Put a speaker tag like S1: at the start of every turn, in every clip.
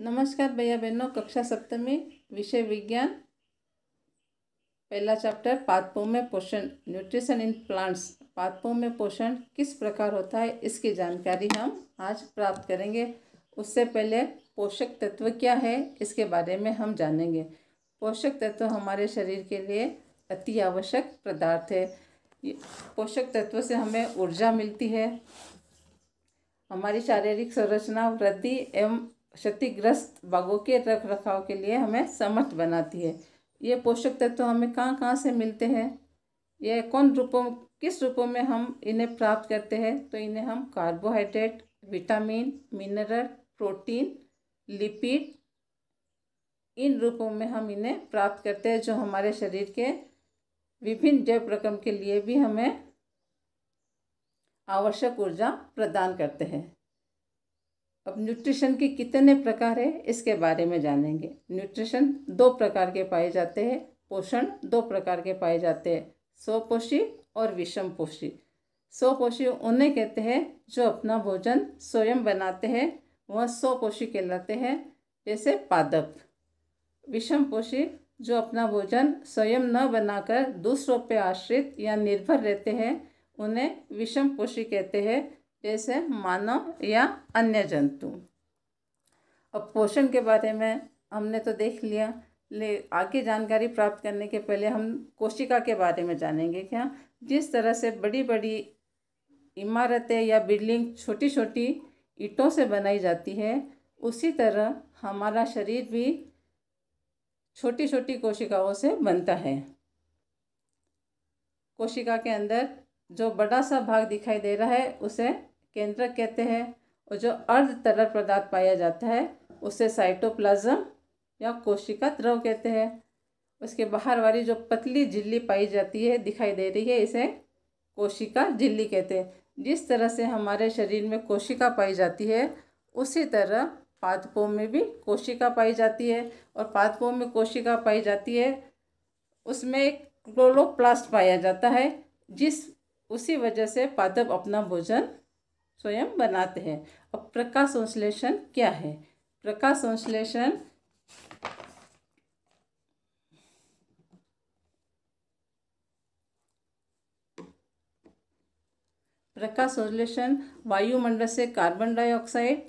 S1: नमस्कार भैया बहनों कक्षा सप्तमी विषय विज्ञान पहला चैप्टर पादपों में पोषण न्यूट्रिशन इन प्लांट्स पादपों में पोषण किस प्रकार होता है इसकी जानकारी हम आज प्राप्त करेंगे उससे पहले पोषक तत्व क्या है इसके बारे में हम जानेंगे पोषक तत्व हमारे शरीर के लिए अति आवश्यक पदार्थ है पोषक तत्व से हमें ऊर्जा मिलती है हमारी शारीरिक संरचना वृद्धि एवं क्षतिग्रस्त बागों के रख रखाव के लिए हमें समर्थ बनाती है ये पोषक तत्व हमें कहाँ कहाँ से मिलते हैं ये कौन रूपों किस रूपों में हम इन्हें प्राप्त करते हैं तो इन्हें हम carbohydrate vitamin mineral protein lipid इन रूपों में हम इन्हें प्राप्त करते हैं जो हमारे शरीर के विभिन्न जैव प्रक्रम के लिए भी हमें आवश्यक ऊर्जा प्रदान करते हैं अब न्यूट्रिशन के कितने प्रकार है इसके बारे में जानेंगे न्यूट्रिशन दो प्रकार के पाए जाते हैं पोषण दो प्रकार के पाए जाते हैं स्वपोषी और विषम पोषी स्वपोषी उन्हें कहते हैं जो अपना भोजन स्वयं बनाते हैं वह स्वपोषी कहलाते हैं जैसे पादप विषम पोषी जो अपना भोजन स्वयं न बनाकर दूसरों पर आश्रित या निर्भर रहते हैं उन्हें विषम पोषी कहते हैं जैसे मानव या अन्य जंतु अब पोषण के बारे में हमने तो देख लिया ले आगे जानकारी प्राप्त करने के पहले हम कोशिका के बारे में जानेंगे क्या जिस तरह से बड़ी बड़ी इमारतें या बिल्डिंग छोटी छोटी ईंटों से बनाई जाती है उसी तरह हमारा शरीर भी छोटी छोटी कोशिकाओं से बनता है कोशिका के अंदर जो बड़ा सा भाग दिखाई दे रहा है उसे केंद्रक कहते हैं और जो अर्ध तरल पदार्थ पाया जाता है उसे साइटोप्लाज्म या कोशिका द्रव कहते हैं उसके बाहर वाली जो पतली झिल्ली पाई जाती है दिखाई दे रही है इसे कोशिका झिल्ली कहते हैं जिस तरह से हमारे शरीर में कोशिका पाई जाती है उसी तरह पादपों में भी कोशिका पाई जाती है और पादपों में कोशिका पाई जाती है उसमें क्लोरोप्लास्ट पाया जाता है जिस उसी वजह से पादप अपना भोजन स्वयं बनाते हैं अब प्रकाश संश्लेषण क्या है प्रकाश संश्लेषण प्रकाश संश्लेषण वायुमंडल से कार्बन डाइऑक्साइड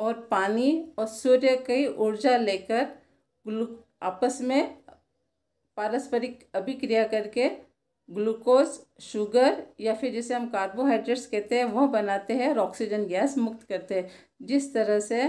S1: और पानी और सूर्य की ऊर्जा लेकर आपस में पारस्परिक अभिक्रिया करके ग्लूकोज शुगर या फिर जिसे हम कार्बोहाइड्रेट्स कहते हैं वह बनाते हैं और ऑक्सीजन गैस मुक्त करते हैं जिस तरह से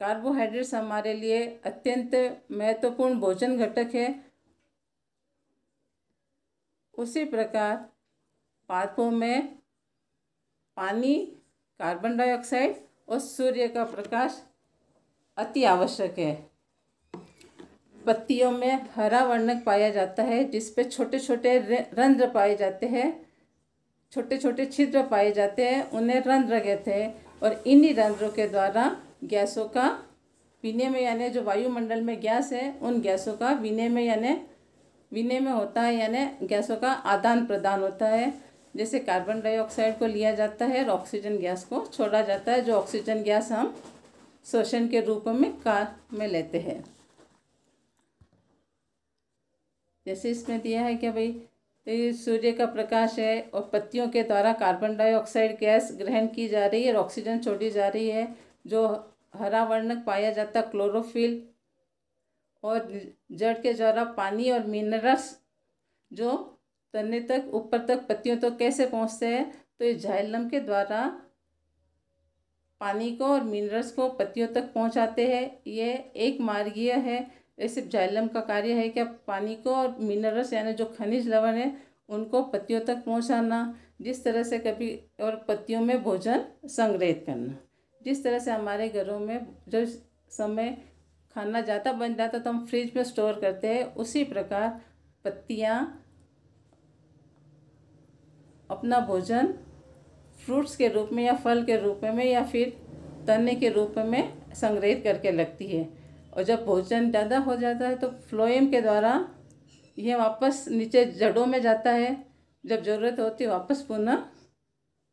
S1: कार्बोहाइड्रेट्स हमारे लिए अत्यंत महत्वपूर्ण भोजन घटक है उसी प्रकार पादपों में पानी कार्बन डाइऑक्साइड और सूर्य का प्रकाश अति आवश्यक है पत्तियों में हरा वर्णक पाया जाता है जिस पे छोटे छोटे रंध्र पाए जाते हैं छोटे छोटे छिद्र पाए जाते हैं उन्हें रंध्र कहते हैं और इन्हीं रंध्रों के द्वारा गैसों का विनय में यानी जो वायुमंडल में गैस है उन गैसों का विनय में यानी विनय में होता है यानी गैसों का आदान प्रदान होता है जैसे कार्बन डाइऑक्साइड को लिया जाता है और ऑक्सीजन गैस को छोड़ा जाता है जो ऑक्सीजन गैस हम शोषण के रूप में कार में लेते हैं जैसे इसमें दिया है कि भाई तो ये सूर्य का प्रकाश है और पत्तियों के द्वारा कार्बन डाइऑक्साइड गैस ग्रहण की जा रही है और ऑक्सीजन छोड़ी जा रही है जो हरा वर्णक पाया जाता क्लोरोफिल और जड़ के द्वारा पानी और मिनरल्स जो तने तक ऊपर तक पत्तियों तक तो कैसे पहुंचते हैं तो ये झाइलम के द्वारा पानी को और मिनरल्स को पत्तियों तक पहुंचाते हैं ये एक मार्गीय है ये सिर्फ जाइलम का कार्य है कि पानी को और मिनरल्स यानी जो खनिज लवण है उनको पत्तियों तक पहुंचाना जिस तरह से कभी और पत्तियों में भोजन संग्रहित करना जिस तरह से हमारे घरों में जो समय खाना ज़्यादा बन जाता तो हम फ्रिज में स्टोर करते हैं उसी प्रकार पत्तियाँ अपना भोजन फ्रूट्स के रूप में या फल के रूप में या फिर तने के रूप में संग्रहित करके लगती है और जब भोजन ज़्यादा हो जाता है तो फ्लोएम के द्वारा यह वापस नीचे जड़ों में जाता है जब ज़रूरत होती है वापस पुनः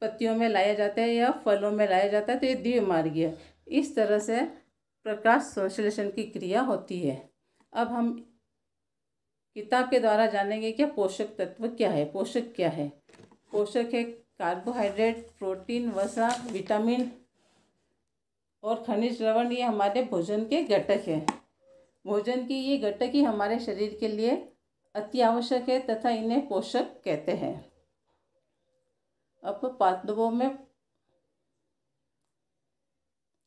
S1: पत्तियों में लाया जाता है या फलों में लाया जाता है तो ये दिव्य द्विमार्गीय इस तरह से प्रकाश संश्लेषण की क्रिया होती है अब हम किताब के द्वारा जानेंगे क्या पोषक तत्व क्या है पोषक क्या है पोषक है कार्बोहाइड्रेट प्रोटीन वसा विटामिन और खनिज लवण ये हमारे भोजन के घटक हैं भोजन की ये घटक ही हमारे शरीर के लिए अति आवश्यक है तथा इन्हें पोषक कहते हैं अब पादपों में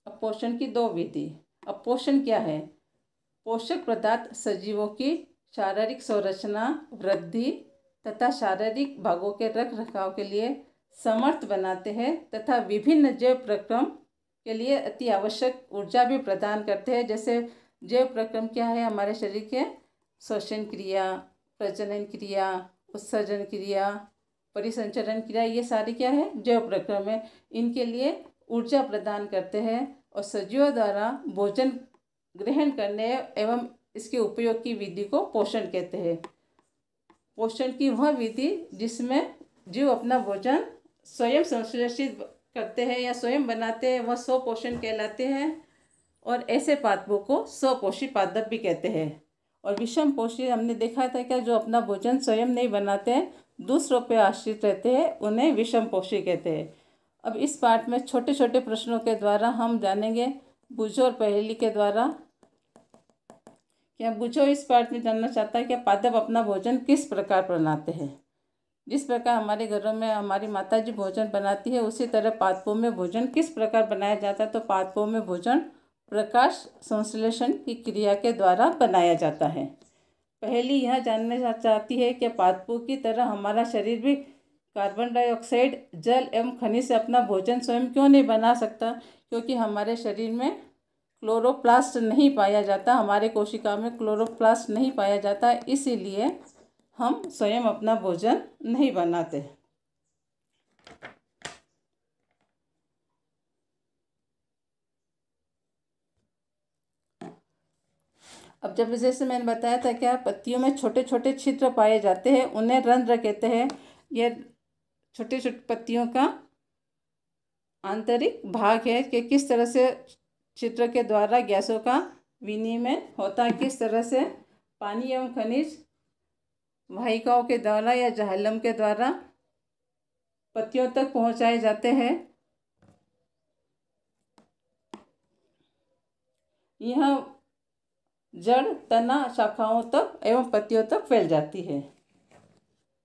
S1: अपोषण की दो विधि अपोषण क्या है पोषक पदार्थ सजीवों की शारीरिक संरचना वृद्धि तथा शारीरिक भागों के रख रखाव के लिए समर्थ बनाते हैं तथा विभिन्न जैव प्रक्रम के लिए अति आवश्यक ऊर्जा भी प्रदान करते हैं जैसे जैव प्रक्रम क्या है हमारे शरीर के श्वसन क्रिया प्रजनन क्रिया उत्सर्जन क्रिया परिसंचरण क्रिया ये सारी क्या है जैव प्रक्रम है इनके लिए ऊर्जा प्रदान करते हैं और सजीवों द्वारा भोजन ग्रहण करने एवं इसके उपयोग की विधि को पोषण कहते हैं पोषण की वह विधि जिसमें जीव अपना भोजन स्वयं संश्लेषित करते हैं या स्वयं बनाते हैं वह स्वपोषण कहलाते हैं और ऐसे पादपों को स्वपोषी पादप भी कहते हैं और विषम पोषी हमने देखा था क्या जो अपना भोजन स्वयं नहीं बनाते हैं दूसरों पर आश्रित रहते हैं उन्हें विषम पोषी कहते हैं अब इस पाठ में छोटे छोटे प्रश्नों के द्वारा हम जानेंगे बुझो और पहेली के द्वारा क्या बुझो इस पाठ में जानना चाहता है कि पादप अपना भोजन किस प्रकार बनाते हैं जिस प्रकार हमारे घरों में हमारी माता जी भोजन बनाती है उसी तरह पादपों में भोजन किस प्रकार बनाया जाता है तो पादपों में भोजन प्रकाश संश्लेषण की क्रिया के द्वारा बनाया जाता है पहली यह जानना चाहती है कि पादपों की तरह हमारा शरीर भी कार्बन डाइऑक्साइड जल एवं खनिज से अपना भोजन स्वयं क्यों नहीं बना सकता क्योंकि हमारे शरीर में क्लोरोप्लास्ट नहीं पाया जाता हमारे कोशिका में क्लोरोप्लास्ट नहीं पाया जाता इसीलिए हम स्वयं अपना भोजन नहीं बनाते अब जब जैसे मैंने बताया था क्या पत्तियों में छोटे छोटे छिद्र पाए जाते हैं उन्हें रंध्र कहते हैं यह छोटे छोटे पत्तियों का आंतरिक भाग है कि किस तरह से छिद्र के द्वारा गैसों का विनिमय होता है किस तरह से पानी एवं खनिज वाहिकाओं के द्वारा या जहलम के द्वारा पतियों तक पहुंचाए जाते हैं यह जड़ तना शाखाओं तक एवं पतियों तक फैल जाती है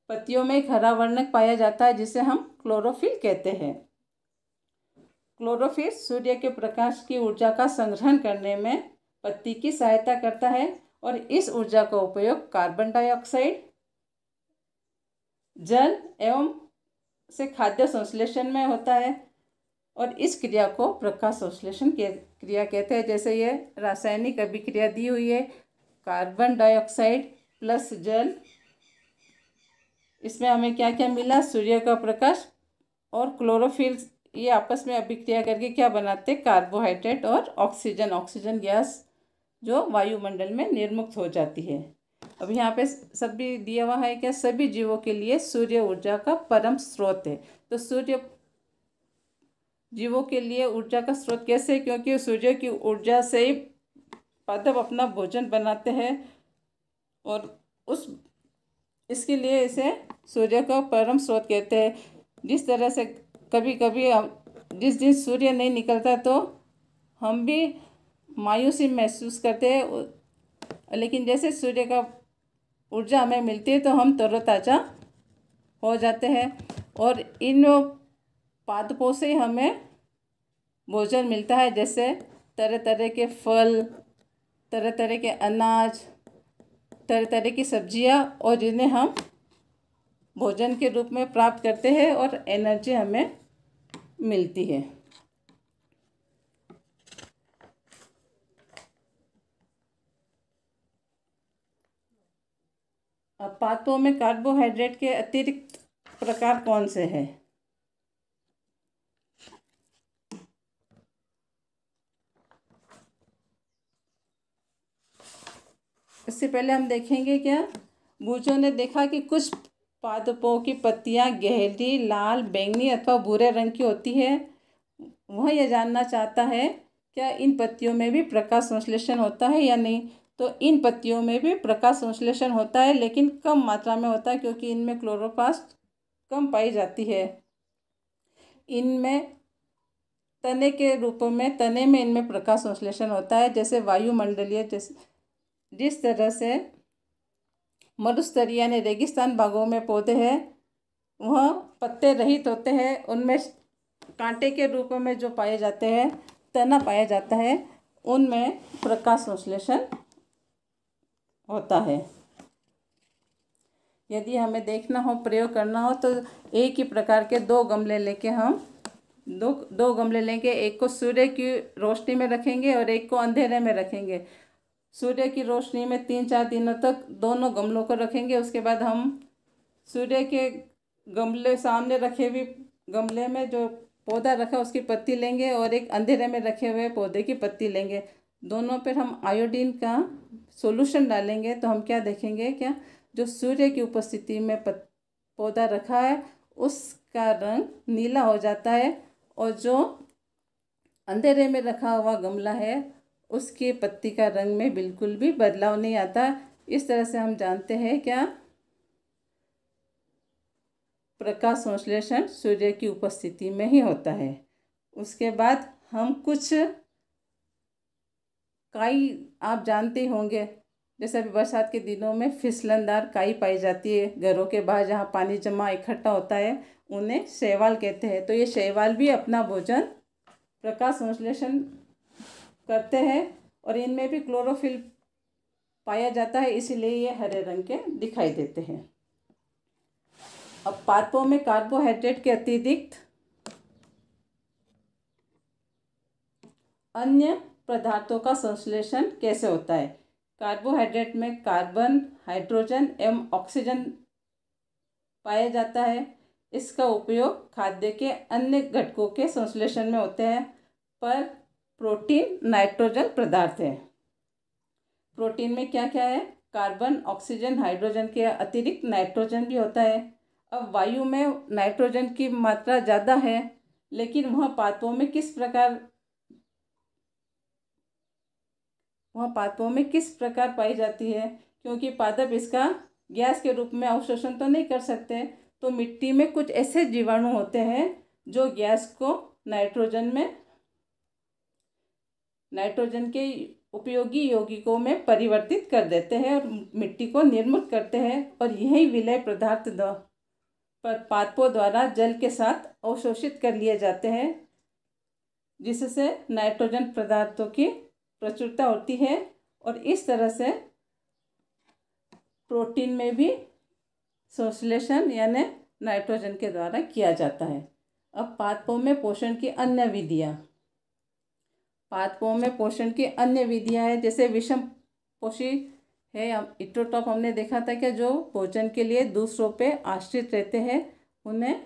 S1: पत्तियों में एक हरा वर्णक पाया जाता है जिसे हम क्लोरोफिल कहते हैं क्लोरोफिल सूर्य के प्रकाश की ऊर्जा का संग्रहण करने में पत्ती की सहायता करता है और इस ऊर्जा का उपयोग कार्बन डाइऑक्साइड जल एवं से खाद्य संश्लेषण में होता है और इस क्रिया को प्रकाश संश्लेषण क्रिया कहते हैं जैसे ये रासायनिक अभिक्रिया दी हुई है कार्बन डाइऑक्साइड प्लस जल इसमें हमें क्या क्या मिला सूर्य का प्रकाश और क्लोरोफिल ये आपस में अभिक्रिया करके क्या बनाते कार्बोहाइड्रेट और ऑक्सीजन ऑक्सीजन गैस जो वायुमंडल में निर्मुक्त हो जाती है अब यहाँ पे सब भी दिया हुआ है क्या सभी जीवों के लिए सूर्य ऊर्जा का परम स्रोत है तो सूर्य जीवों के लिए ऊर्जा का स्रोत कैसे क्योंकि सूर्य की ऊर्जा से ही पादप अपना भोजन बनाते हैं और उस इसके लिए इसे सूर्य का परम स्रोत कहते हैं जिस तरह से कभी कभी जिस दिन सूर्य नहीं निकलता तो हम भी मायूसी महसूस करते हैं लेकिन जैसे सूर्य का ऊर्जा हमें मिलती है तो हम तरोताज़ा हो जाते हैं और इन पादपों से हमें भोजन मिलता है जैसे तरह तरह के फल तरह तरह के अनाज तरह तरह की सब्जियां और जिन्हें हम भोजन के रूप में प्राप्त करते हैं और एनर्जी हमें मिलती है अब पातों में कार्बोहाइड्रेट के अतिरिक्त प्रकार कौन से हैं इससे पहले हम देखेंगे क्या बूचों ने देखा कि कुछ पादपों की पत्तियां गहरी लाल बैंगनी अथवा भूरे रंग की होती है वह यह जानना चाहता है क्या इन पत्तियों में भी प्रकाश संश्लेषण होता है या नहीं तो इन पत्तियों में भी प्रकाश संश्लेषण होता है लेकिन कम मात्रा में होता है क्योंकि इनमें क्लोरोप्लास्ट कम पाई जाती है इनमें तने के रूपों में तने में इनमें प्रकाश संश्लेषण होता है जैसे वायुमंडलीय जैसे जिस तरह से मरुस्थलीय यानी रेगिस्तान भागों में पौधे हैं वह पत्ते रहित होते हैं उनमें कांटे के रूप में जो पाए जाते हैं तना पाया जाता है उनमें प्रकाश संश्लेषण होता है यदि हमें देखना हो प्रयोग करना हो तो एक ही प्रकार के दो गमले लेके हम दो दो गमले लेंगे एक को सूर्य की रोशनी में रखेंगे और एक को अंधेरे में रखेंगे सूर्य की रोशनी में तीन चार दिनों तक दोनों गमलों को रखेंगे उसके बाद हम सूर्य के गमले सामने रखे हुए गमले में जो पौधा रखा उसकी पत्ती लेंगे और एक अंधेरे में रखे हुए पौधे की पत्ती लेंगे दोनों पर हम आयोडीन का सॉल्यूशन डालेंगे तो हम क्या देखेंगे क्या जो सूर्य की उपस्थिति में पौधा रखा है उसका रंग नीला हो जाता है और जो अंधेरे में रखा हुआ गमला है उसकी पत्ती का रंग में बिल्कुल भी बदलाव नहीं आता इस तरह से हम जानते हैं क्या प्रकाश संश्लेषण सूर्य की उपस्थिति में ही होता है उसके बाद हम कुछ काई आप जानते होंगे जैसे अभी बरसात के दिनों में फिसलनदार काई पाई जाती है घरों के बाहर जहाँ पानी जमा इकट्ठा होता है उन्हें शैवाल कहते हैं तो ये शैवाल भी अपना भोजन प्रकाश संश्लेषण करते हैं और इनमें भी क्लोरोफिल पाया जाता है इसीलिए ये हरे रंग के दिखाई देते हैं अब पादपों में कार्बोहाइड्रेट के अतिरिक्त अन्य पदार्थों का संश्लेषण कैसे होता है कार्बोहाइड्रेट में कार्बन हाइड्रोजन एवं ऑक्सीजन पाया जाता है इसका उपयोग खाद्य के अन्य घटकों के संश्लेषण में होते हैं पर प्रोटीन नाइट्रोजन पदार्थ है प्रोटीन में क्या क्या है कार्बन ऑक्सीजन हाइड्रोजन के अतिरिक्त नाइट्रोजन भी होता है अब वायु में नाइट्रोजन की मात्रा ज़्यादा है लेकिन वह पात्रों में किस प्रकार वह पादपों में किस प्रकार पाई जाती है क्योंकि पादप इसका गैस के रूप में अवशोषण तो नहीं कर सकते तो मिट्टी में कुछ ऐसे जीवाणु होते हैं जो गैस को नाइट्रोजन में नाइट्रोजन के उपयोगी यौगिकों में परिवर्तित कर देते हैं और मिट्टी को निर्मित करते हैं और यही विलय पदार्थ पादपों द्वारा जल के साथ अवशोषित कर लिए जाते हैं जिससे नाइट्रोजन पदार्थों की प्रचुरता होती है और इस तरह से प्रोटीन में भी संश्लेषण यानी नाइट्रोजन के द्वारा किया जाता है अब पादपों में पोषण की अन्य विधियाँ पादपों में पोषण की अन्य विधियाँ हैं जैसे विषम पोषी है इट्रोटॉप हमने देखा था कि जो भोजन के लिए दूसरों पे आश्रित रहते हैं उन्हें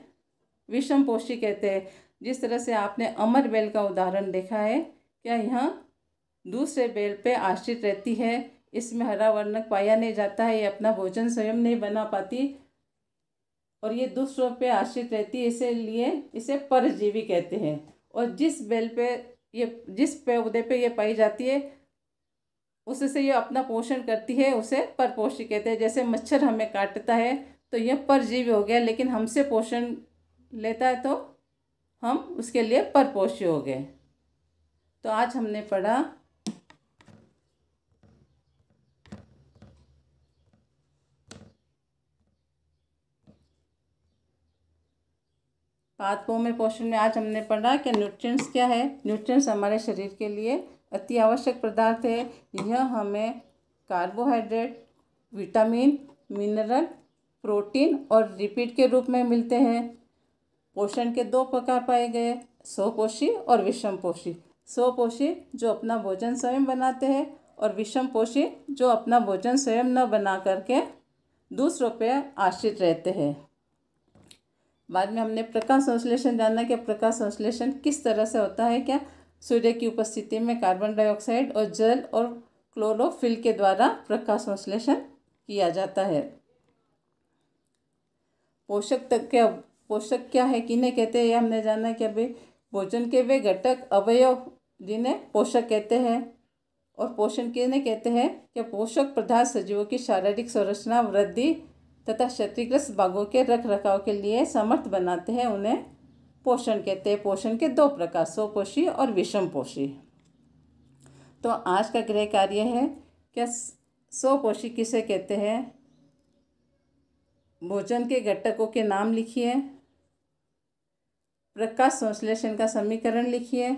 S1: विषम पोषी कहते हैं जिस तरह से आपने अमर बेल का उदाहरण देखा है क्या यहाँ दूसरे बैल पे आश्रित रहती है इसमें हरा वर्णक पाया नहीं जाता है ये अपना भोजन स्वयं नहीं बना पाती और ये दूसरों पे आश्रित रहती है इसलिए इसे परजीवी कहते हैं और जिस बेल पे ये जिस पे पे ये पाई जाती है उससे ये अपना पोषण करती है उसे परपोषी कहते हैं जैसे मच्छर हमें काटता है तो यह परजीवी हो गया लेकिन हमसे पोषण लेता है तो हम उसके लिए परपोषी हो गए तो आज हमने पढ़ा पातपों में पोषण में आज हमने पढ़ा कि न्यूट्रिएंट्स क्या है न्यूट्रिएंट्स हमारे शरीर के लिए अति आवश्यक पदार्थ है यह हमें कार्बोहाइड्रेट विटामिन मिनरल प्रोटीन और रिपीट के रूप में मिलते हैं पोषण के दो प्रकार पाए गए स्वपोषी और विषम पोषी स्वपोषी जो अपना भोजन स्वयं बनाते हैं और विषम पोषी जो अपना भोजन स्वयं न बना करके दूसरों पर आश्रित रहते हैं बाद में हमने प्रकाश संश्लेषण जाना कि प्रकाश संश्लेषण किस तरह से होता है क्या सूर्य की उपस्थिति में कार्बन डाइऑक्साइड और जल और क्लोरोफिल के द्वारा प्रकाश संश्लेषण किया जाता है पोषक तक क्या पोषक क्या है किन्हें कहते हैं यह हमने जाना कि अभी भोजन के वे घटक अवयव जिन्हें पोषक कहते हैं और पोषण किन्हें कहते हैं कि पोषक पदार्थ सजीवों की शारीरिक संरचना वृद्धि तथा क्षतिग्रस्त बागों के रख रखाव के लिए समर्थ बनाते हैं उन्हें पोषण कहते हैं पोषण के दो प्रकार स्वपोषी और विषम पोषी तो आज का गृह कार्य है क्या स्वपोषी किसे कहते हैं भोजन के घटकों के नाम लिखिए प्रकाश संश्लेषण का समीकरण लिखिए